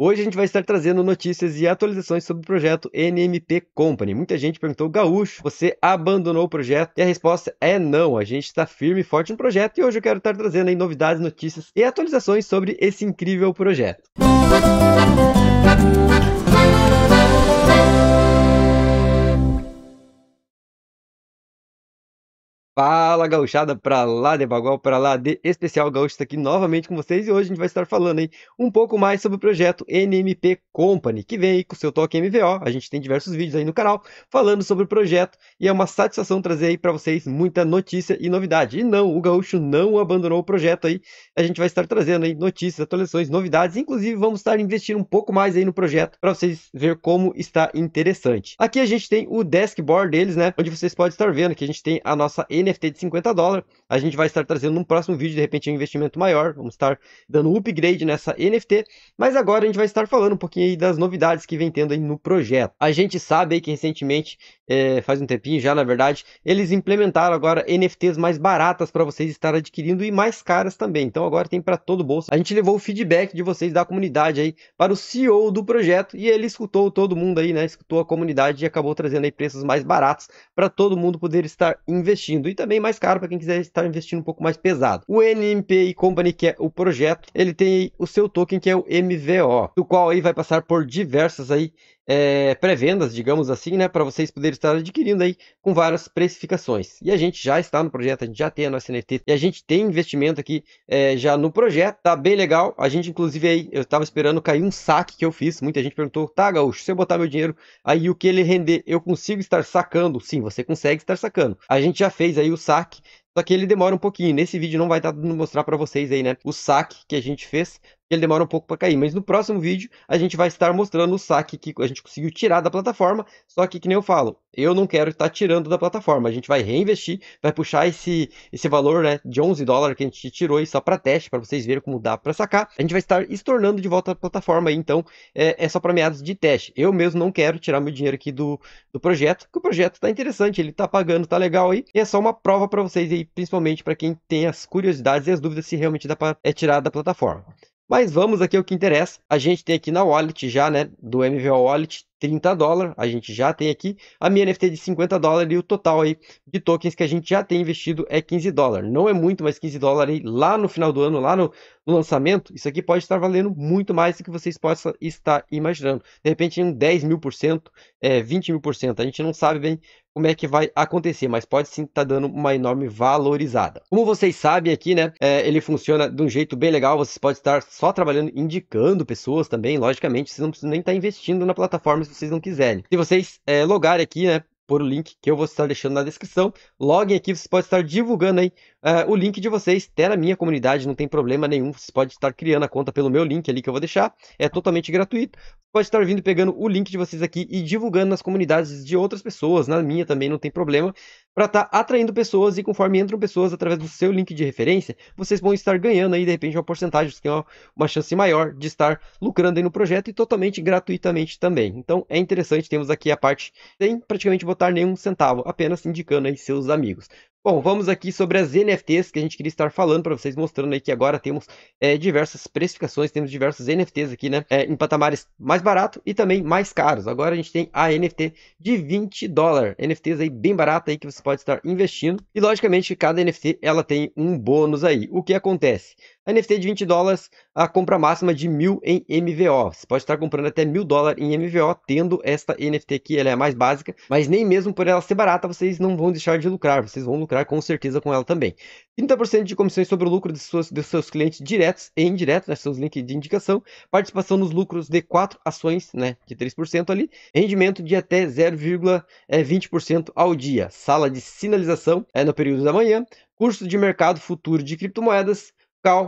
Hoje a gente vai estar trazendo notícias e atualizações sobre o projeto NMP Company. Muita gente perguntou, Gaúcho, você abandonou o projeto? E a resposta é não, a gente está firme e forte no projeto e hoje eu quero estar trazendo aí novidades, notícias e atualizações sobre esse incrível projeto. Música Fala gauchada pra lá de Bagual, pra lá de Especial Gaúcho está aqui novamente com vocês e hoje a gente vai estar falando aí um pouco mais sobre o projeto NMP Company, que vem aí com o seu toque MVO. A gente tem diversos vídeos aí no canal falando sobre o projeto e é uma satisfação trazer aí para vocês muita notícia e novidade. E não, o Gaúcho não abandonou o projeto aí. A gente vai estar trazendo aí notícias, atualizações, novidades, inclusive vamos estar investindo um pouco mais aí no projeto para vocês ver como está interessante. Aqui a gente tem o dashboard deles, né, onde vocês podem estar vendo que a gente tem a nossa NMP NFT de 50 dólares. A gente vai estar trazendo num próximo vídeo, de repente, um investimento maior. Vamos estar dando upgrade nessa NFT. Mas agora a gente vai estar falando um pouquinho das novidades que vem tendo aí no projeto. A gente sabe que recentemente, é, faz um tempinho já, na verdade, eles implementaram agora NFTs mais baratas para vocês estar adquirindo e mais caras também. Então agora tem para todo o bolso. A gente levou o feedback de vocês da comunidade aí para o CEO do projeto e ele escutou todo mundo aí, né? Escutou a comunidade e acabou trazendo aí preços mais baratos para todo mundo poder estar investindo. E também mais caro para quem quiser estar investindo um pouco mais pesado. O NMP Company, que é o projeto, ele tem o seu token que é o MVO, do qual aí vai passar por diversas aí é, pré-vendas, digamos assim, né, para vocês poderem estar adquirindo aí com várias precificações. E a gente já está no projeto, a gente já tem a nossa NFT e a gente tem investimento aqui é, já no projeto, tá bem legal. A gente, inclusive, aí eu estava esperando cair um saque que eu fiz. Muita gente perguntou, tá, Gaúcho, se eu botar meu dinheiro aí o que ele render, eu consigo estar sacando? Sim, você consegue estar sacando. A gente já fez aí o saque, só que ele demora um pouquinho. Nesse vídeo não vai estar tá dando mostrar para vocês aí, né? O saque que a gente fez, ele demora um pouco para cair. Mas no próximo vídeo a gente vai estar mostrando o saque que a gente conseguiu tirar da plataforma. Só que, que nem eu falo, eu não quero estar tirando da plataforma. A gente vai reinvestir, vai puxar esse, esse valor né, de 11 dólares que a gente tirou aí só para teste, para vocês verem como dá para sacar. A gente vai estar estornando de volta a plataforma aí, então é, é só para meados de teste. Eu mesmo não quero tirar meu dinheiro aqui do, do projeto, que o projeto está interessante, ele está pagando, está legal aí. E é só uma prova para vocês aí, principalmente para quem tem as curiosidades e as dúvidas se realmente dá para é tirar da plataforma. Mas vamos aqui ao que interessa. A gente tem aqui na wallet já, né, do MVO Wallet, 30 dólares, a gente já tem aqui. A minha NFT é de 50 dólares e o total aí de tokens que a gente já tem investido é 15 dólares. Não é muito, mas 15 dólares lá no final do ano, lá no, no, lançamento, isso aqui pode estar valendo muito mais do que vocês possam estar imaginando. De repente, um 10 mil por cento, é, 20 mil por cento. A gente não sabe bem como é que vai acontecer, mas pode sim estar tá dando uma enorme valorizada. Como vocês sabem aqui, né, é, ele funciona de um jeito bem legal, vocês podem estar só trabalhando, indicando pessoas também, logicamente, vocês não precisam nem estar tá investindo na plataforma, se vocês não quiserem. Se vocês é, logarem aqui, né? Por o link que eu vou estar deixando na descrição. Loguem aqui, vocês podem estar divulgando aí uh, o link de vocês, está na minha comunidade, não tem problema nenhum. Vocês podem estar criando a conta pelo meu link ali que eu vou deixar, é totalmente gratuito. Pode estar vindo pegando o link de vocês aqui e divulgando nas comunidades de outras pessoas, na minha também não tem problema, para estar tá atraindo pessoas e conforme entram pessoas através do seu link de referência, vocês vão estar ganhando aí de repente uma porcentagem, vocês têm uma, uma chance maior de estar lucrando aí no projeto e totalmente gratuitamente também. Então é interessante, temos aqui a parte sem praticamente botar nenhum centavo, apenas indicando aí seus amigos. Bom, vamos aqui sobre as NFTs que a gente queria estar falando para vocês, mostrando aí que agora temos é, diversas precificações, temos diversos NFTs aqui, né? É, em patamares mais barato e também mais caros. Agora a gente tem a NFT de 20 dólares, NFTs aí bem barata aí que você pode estar investindo. E logicamente cada NFT ela tem um bônus aí. O que acontece? A NFT de 20 dólares a compra máxima de mil em MVO. Você pode estar comprando até mil dólares em MVO, tendo esta NFT aqui, ela é a mais básica, mas nem mesmo por ela ser barata, vocês não vão deixar de lucrar, vocês vão lucrar com certeza com ela também. 30% de comissões sobre o lucro de, suas, de seus clientes diretos e indiretos, né, seus links de indicação, participação nos lucros de 4 ações, né, de 3% ali, rendimento de até 0,20% eh, ao dia, sala de sinalização é no período da manhã, curso de mercado futuro de criptomoedas,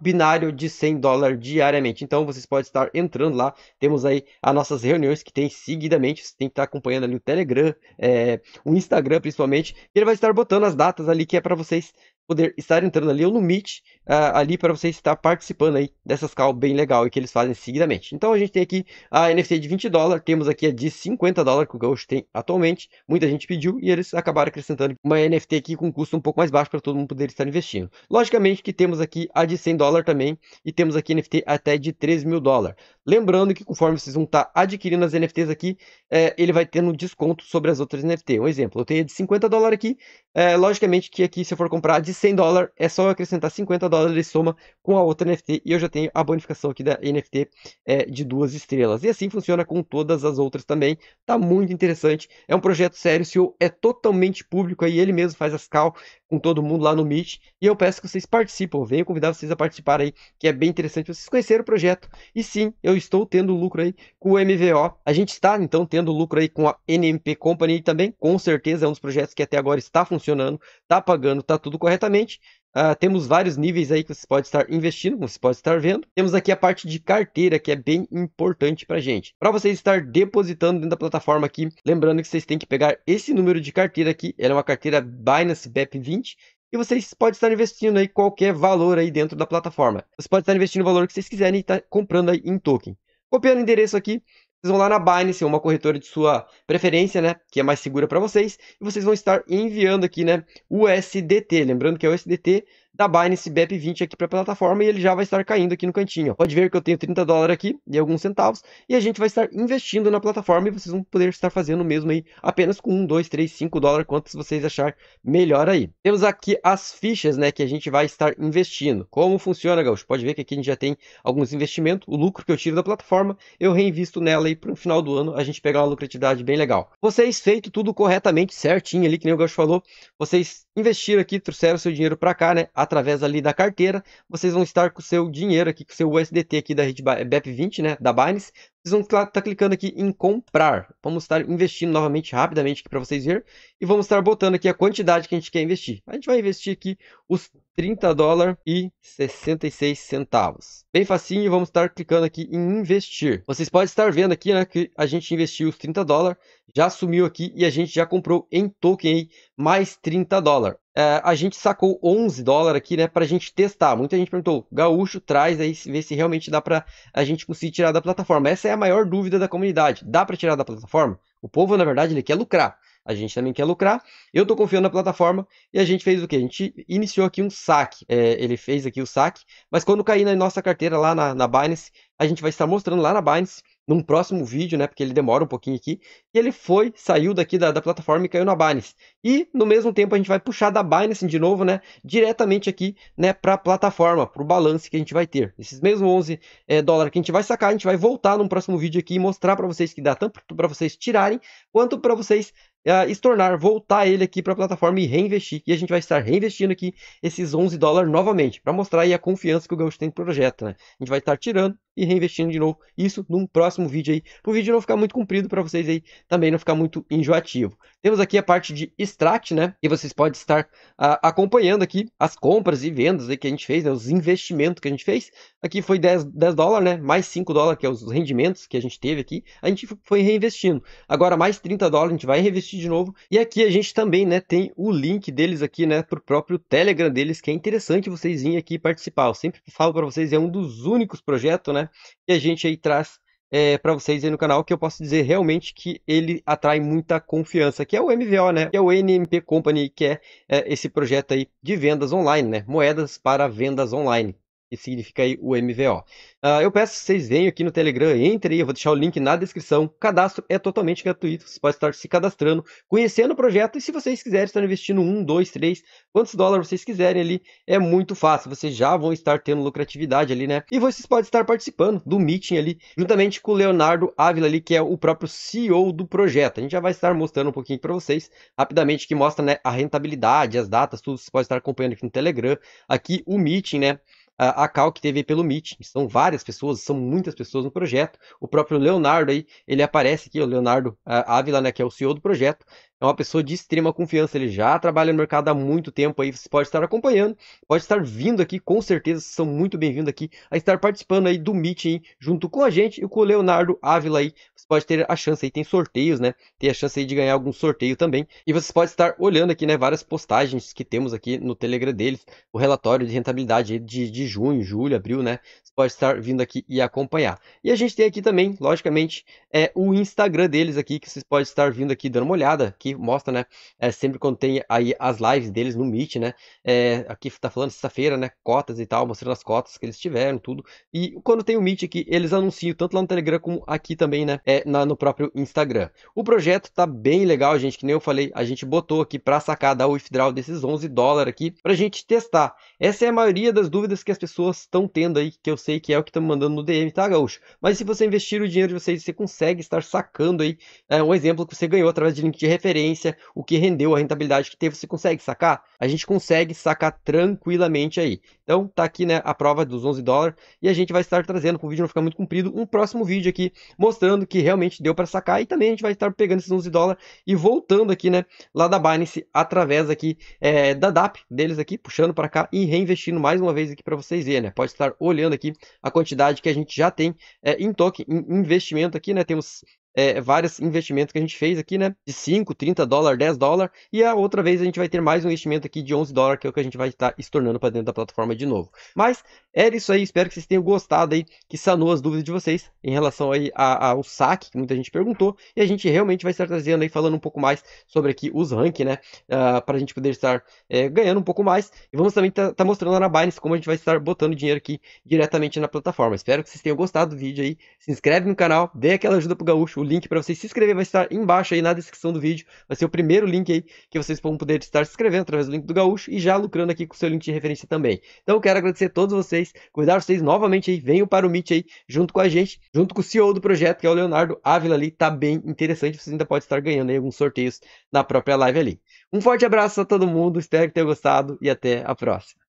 binário de 100 dólares diariamente. Então vocês podem estar entrando lá. Temos aí as nossas reuniões que tem seguidamente. Você tem que estar acompanhando ali o Telegram, é, o Instagram principalmente. Ele vai estar botando as datas ali que é para vocês poder estar entrando ali no Meet uh, ali para você estar participando aí dessas cal bem legal e que eles fazem seguidamente. Então a gente tem aqui a NFT de 20 dólares, temos aqui a de 50 dólares que o Ghost tem atualmente, muita gente pediu e eles acabaram acrescentando uma NFT aqui com custo um pouco mais baixo para todo mundo poder estar investindo. Logicamente que temos aqui a de 100 dólares também e temos aqui NFT até de 3 mil dólares. Lembrando que conforme vocês vão estar tá adquirindo as NFTs aqui, é, ele vai tendo desconto sobre as outras NFT. Um exemplo, eu tenho a de 50 dólares aqui, é, logicamente que aqui se eu for comprar a de 100 dólares, é só acrescentar 50 dólares ele soma com a outra NFT e eu já tenho a bonificação aqui da NFT é, de duas estrelas. E assim funciona com todas as outras também. Tá muito interessante. É um projeto sério, o CEO é totalmente público aí, ele mesmo faz as cal com todo mundo lá no Meet. E eu peço que vocês participem, eu venho convidar vocês a participar aí, que é bem interessante vocês conhecerem o projeto. E sim, eu estou tendo lucro aí com o MVO. A gente está então tendo lucro aí com a NMP Company também, com certeza é um dos projetos que até agora está funcionando, está pagando, está tudo corretamente. Uh, temos vários níveis aí que você pode estar investindo, como você pode estar vendo. Temos aqui a parte de carteira, que é bem importante para gente. Para você estar depositando dentro da plataforma aqui, lembrando que vocês têm que pegar esse número de carteira aqui, ela é uma carteira Binance BEP20, e vocês podem estar investindo aí qualquer valor aí dentro da plataforma. Você pode estar investindo o valor que vocês quiserem e estar tá comprando aí em token. Copiando o endereço aqui, vocês vão lá na Binance, é uma corretora de sua preferência, né? Que é mais segura para vocês. E vocês vão estar enviando aqui, né? USDT. Lembrando que é USDT da Binance BEP20 aqui para a plataforma e ele já vai estar caindo aqui no cantinho. Pode ver que eu tenho 30 dólares aqui e alguns centavos e a gente vai estar investindo na plataforma e vocês vão poder estar fazendo o mesmo aí apenas com 1, 2, 3, 5 dólares, quantos vocês achar melhor aí. Temos aqui as fichas né, que a gente vai estar investindo. Como funciona, Gaúcho? Pode ver que aqui a gente já tem alguns investimentos, o lucro que eu tiro da plataforma eu reinvisto nela aí para o final do ano a gente pegar uma lucratividade bem legal. Vocês feito tudo corretamente, certinho ali, que nem o Gaúcho falou, vocês investiram aqui, trouxeram seu dinheiro para cá, né? através ali da carteira, vocês vão estar com o seu dinheiro aqui, com o seu USDT aqui da BEP20, é, né, da Binance. Vocês vão estar tá clicando aqui em comprar. Vamos estar investindo novamente rapidamente aqui para vocês verem e vamos estar botando aqui a quantidade que a gente quer investir. A gente vai investir aqui os 30 dólares e 66 centavos. Bem facinho, vamos estar clicando aqui em investir. Vocês podem estar vendo aqui né, que a gente investiu os 30 dólares, já sumiu aqui e a gente já comprou em token aí, mais 30 dólares. É, a gente sacou 11 dólares aqui, né, para a gente testar. Muita gente perguntou, Gaúcho, traz aí, ver se realmente dá para a gente conseguir tirar da plataforma. Essa é a maior dúvida da comunidade. Dá para tirar da plataforma? O povo, na verdade, ele quer lucrar a gente também quer lucrar. Eu estou confiando na plataforma e a gente fez o que? A gente iniciou aqui um saque. É, ele fez aqui o saque, mas quando cair na nossa carteira lá na, na Binance, a gente vai estar mostrando lá na Binance num próximo vídeo, né? Porque ele demora um pouquinho aqui. E ele foi, saiu daqui da, da, plataforma e caiu na Binance. E no mesmo tempo a gente vai puxar da Binance de novo, né? Diretamente aqui, né? Para a plataforma, para o balanço que a gente vai ter. Esses mesmos 11 é, dólares que a gente vai sacar, a gente vai voltar num próximo vídeo aqui e mostrar para vocês que dá tanto para vocês tirarem quanto para vocês uh, estornar, voltar ele aqui para a plataforma e reinvestir. E a gente vai estar reinvestindo aqui esses 11 dólares novamente, para mostrar aí a confiança que o Gaúcho tem no projeto. Né? A gente vai estar tirando e reinvestindo de novo. Isso num próximo vídeo aí, para o vídeo não ficar muito comprido para vocês aí, também não ficar muito enjoativo. Temos aqui a parte de extract, né? E vocês podem estar ah, acompanhando aqui as compras e vendas aí que a gente fez, né? os investimentos que a gente fez. Aqui foi 10, 10 dólares, né? Mais 5 dólares, que é os rendimentos que a gente teve aqui. A gente foi reinvestindo. Agora mais 30 dólares, a gente vai reinvestir de novo. E aqui a gente também, né, tem o link deles aqui, né, o próprio Telegram deles, que é interessante vocês virem aqui participar. Eu sempre falo para vocês, é um dos únicos projetos, né, que E a gente aí traz é, para vocês aí no canal que eu posso dizer realmente que ele atrai muita confiança, que é o MVO, né? Que é o NMP Company, que é, é esse projeto aí de vendas online, né? Moedas para vendas online que significa aí o MVO. Uh, ah, eu peço que vocês venham aqui no Telegram, entrem aí, eu vou deixar o link na descrição. cadastro é totalmente gratuito, você pode estar se cadastrando, conhecendo o projeto e se vocês quiserem estar investindo um, dois, três, quantos dólares vocês quiserem ali, é muito fácil, vocês já vão estar tendo lucratividade ali, né? E vocês podem estar participando do meeting ali, juntamente com o Leonardo Ávila ali, que é o próprio CEO do projeto. A gente já vai estar mostrando um pouquinho para vocês rapidamente que mostra né, a rentabilidade, as datas, tudo você pode estar acompanhando aqui no Telegram. Aqui o meeting, né? a Cal que teve pelo Meet. São várias pessoas, são muitas pessoas no projeto. O próprio Leonardo aí, ele aparece aqui, o Leonardo Ávila, né, que é o CEO do projeto. É uma pessoa de extrema confiança, ele já trabalha no mercado há muito tempo aí, você pode estar acompanhando, pode estar vindo aqui, com certeza são muito bem-vindos aqui a estar participando aí do meeting junto com a gente e com o Leonardo Ávila aí, você pode ter a chance aí, tem sorteios, né? Tem a chance aí de ganhar algum sorteio também. E você pode estar olhando aqui, né? Várias postagens que temos aqui no Telegram deles, o relatório de rentabilidade de, de junho, julho, abril, né? Você pode estar vindo aqui e acompanhar. E a gente tem aqui também, logicamente, é o Instagram deles aqui, que vocês podem estar vindo aqui dando uma olhada, que mostra, né? É, sempre quando tem aí as lives deles no Meet, né? É, aqui tá falando sexta-feira, né? Cotas e tal, mostrando as cotas que eles tiveram, tudo. E quando tem o Meet aqui, eles anunciam tanto lá no Telegram como aqui também, né? É, é, na, no próprio Instagram. O projeto tá bem legal, gente, que nem eu falei, a gente botou aqui para sacar da withdrawal desses 11 dólares aqui para a gente testar. Essa é a maioria das dúvidas que as pessoas estão tendo aí, que eu sei que é o que estão mandando no DM, tá, Gaúcho? Mas se você investir o dinheiro de vocês, você consegue estar sacando aí é, um exemplo que você ganhou através de link de referência, o que rendeu, a rentabilidade que teve, você consegue sacar? A gente consegue sacar tranquilamente aí. Então, tá aqui, né, a prova dos 11 dólares e a gente vai estar trazendo, para o vídeo não ficar muito comprido, um próximo vídeo aqui mostrando que realmente deu para sacar e também a gente vai estar pegando esses 11 dólares e voltando aqui, né, lá da Binance através aqui é, da DAP deles aqui, puxando para cá e reinvestindo mais uma vez aqui para vocês verem, né? Pode estar olhando aqui a quantidade que a gente já tem é, em token, em investimento aqui, né? Temos é, vários investimentos que a gente fez aqui, né? De 5, 30 dólares, 10 dólares. E a outra vez a gente vai ter mais um investimento aqui de 11 dólares, que é o que a gente vai estar estornando para dentro da plataforma de novo. Mas era isso aí. Espero que vocês tenham gostado aí, que sanou as dúvidas de vocês em relação aí ao saque, que muita gente perguntou. E a gente realmente vai estar trazendo aí, falando um pouco mais sobre aqui os ranking, né? Uh, ah, para a gente poder estar é, ganhando um pouco mais. E vamos também estar tá, tá mostrando lá na Binance como a gente vai estar botando dinheiro aqui diretamente na plataforma. Espero que vocês tenham gostado do vídeo aí. Se inscreve no canal, dê aquela ajuda pro Gaúcho link para vocês se inscreverem vai estar embaixo aí na descrição do vídeo. Vai ser o primeiro link aí que vocês vão poder estar se inscrevendo através do link do Gaúcho e já lucrando aqui com o seu link de referência também. Então eu quero agradecer a todos vocês, cuidar vocês novamente aí, venham para o Meet aí junto com a gente, junto com o CEO do projeto, que é o Leonardo Ávila ali, tá bem interessante, você ainda pode estar ganhando aí alguns sorteios na própria live ali. Um forte abraço a todo mundo, espero que tenham gostado e até a próxima.